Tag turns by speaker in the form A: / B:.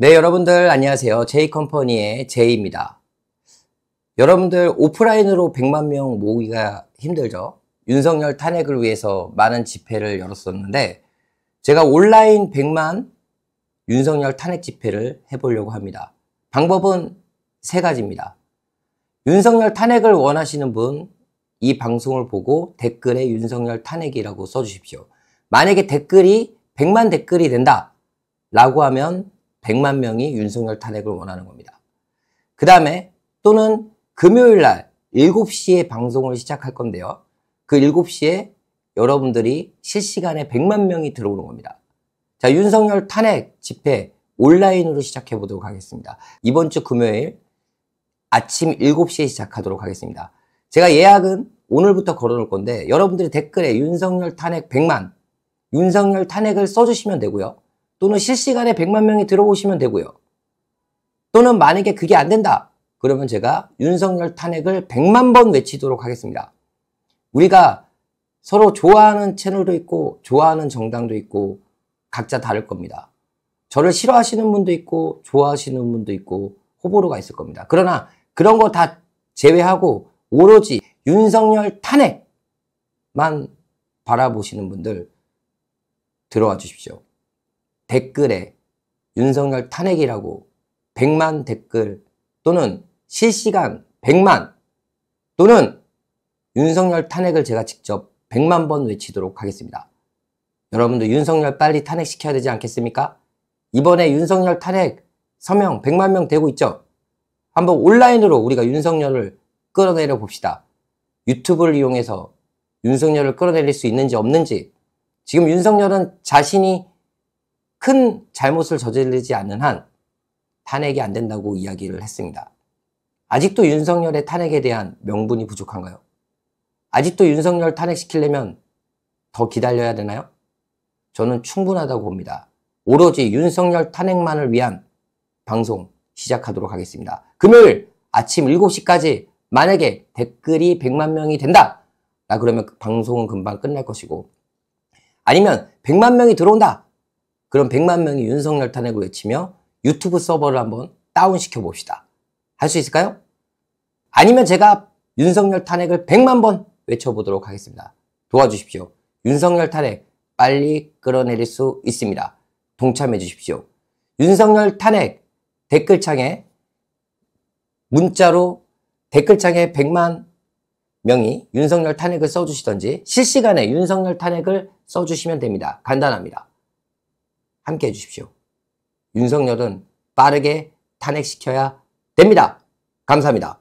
A: 네, 여러분들 안녕하세요. 제이컴퍼니의 제이입니다. 여러분들 오프라인으로 100만 명 모으기가 힘들죠. 윤석열 탄핵을 위해서 많은 집회를 열었었는데 제가 온라인 100만 윤석열 탄핵 집회를 해보려고 합니다. 방법은 세 가지입니다. 윤석열 탄핵을 원하시는 분 이 방송을 보고 댓글에 윤석열 탄핵이라고 써주십시오. 만약에 댓글이 100만 댓글이 된다 라고 하면 100만 명이 윤석열 탄핵을 원하는 겁니다. 그 다음에 또는 금요일 날 7시에 방송을 시작할 건데요. 그 7시에 여러분들이 실시간에 100만 명이 들어오는 겁니다. 자, 윤석열 탄핵 집회 온라인으로 시작해 보도록 하겠습니다. 이번 주 금요일 아침 7시에 시작하도록 하겠습니다. 제가 예약은 오늘부터 걸어놓을 건데 여러분들이 댓글에 윤석열 탄핵 100만 윤석열 탄핵을 써주시면 되고요. 또는 실시간에 100만 명이 들어오시면 되고요. 또는 만약에 그게 안 된다. 그러면 제가 윤석열 탄핵을 100만 번 외치도록 하겠습니다. 우리가 서로 좋아하는 채널도 있고 좋아하는 정당도 있고 각자 다를 겁니다. 저를 싫어하시는 분도 있고 좋아하시는 분도 있고 호불호가 있을 겁니다. 그러나 그런 거 다 제외하고 오로지 윤석열 탄핵만 바라보시는 분들 들어와 주십시오. 댓글에 윤석열 탄핵이라고 100만 댓글 또는 실시간 100만 또는 윤석열 탄핵을 제가 직접 100만 번 외치도록 하겠습니다. 여러분도 윤석열 빨리 탄핵시켜야 되지 않겠습니까? 이번에 윤석열 탄핵 서명 100만 명 되고 있죠? 한번 온라인으로 우리가 윤석열을 끌어내려 봅시다. 유튜브를 이용해서 윤석열을 끌어내릴 수 있는지 없는지 지금 윤석열은 자신이 큰 잘못을 저지르지 않는 한 탄핵이 안 된다고 이야기를 했습니다. 아직도 윤석열의 탄핵에 대한 명분이 부족한가요? 아직도 윤석열 탄핵시키려면 더 기다려야 되나요? 저는 충분하다고 봅니다. 오로지 윤석열 탄핵만을 위한 방송 시작하도록 하겠습니다. 금요일 아침 7시까지 만약에 댓글이 100만 명이 된다! 라 그러면 방송은 금방 끝날 것이고 아니면 100만 명이 들어온다! 그럼 100만 명이 윤석열 탄핵을 외치며 유튜브 서버를 한번 다운시켜 봅시다. 할 수 있을까요? 아니면 제가 윤석열 탄핵을 100만 번 외쳐보도록 하겠습니다. 도와주십시오. 윤석열 탄핵 빨리 끌어내릴 수 있습니다. 동참해 주십시오. 윤석열 탄핵 댓글창에 문자로 댓글창에 100만 명이 윤석열 탄핵을 써주시던지 실시간에 윤석열 탄핵을 써주시면 됩니다. 간단합니다. 함께 해주십시오. 윤석열은 빠르게 탄핵시켜야 됩니다. 감사합니다.